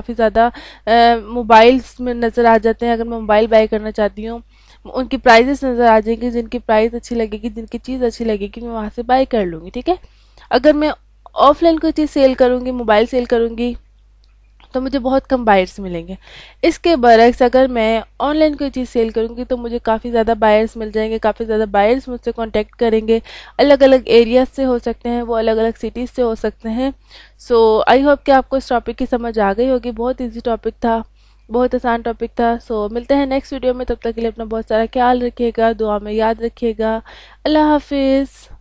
काफ़ी ज़्यादा मोबाइल्स में नज़र आ जाते हैं अगर मैं मोबाइल बाई करना चाहती हूँ उनकी प्राइजेस नज़र आ जाएंगी जिनकी प्राइस अच्छी लगेगी जिनकी चीज़ अच्छी लगेगी मैं वहाँ से बाई कर लूँगी ठीक है अगर मैं ऑफलाइन कोई चीज़ सेल करूँगी मोबाइल सेल करूँगी तो मुझे बहुत कम बायर्स मिलेंगे इसके बरक्स अगर मैं ऑनलाइन कोई चीज़ सेल करूँगी तो मुझे काफ़ी ज़्यादा बायर्स मिल जाएंगे काफ़ी ज़्यादा बायर्स मुझसे कॉन्टैक्ट करेंगे अलग अलग एरियाज से हो सकते हैं वो अलग अलग सिटीज़ से हो सकते हैं सो आई होप कि आपको इस टॉपिक की समझ आ गई होगी बहुत ईजी टॉपिक था बहुत आसान टॉपिक था सो so, मिलते हैं नेक्स्ट वीडियो में तब तक के लिए अपना बहुत सारा ख्याल रखिएगा दुआ में याद रखिएगा अल्लाह हाफिज़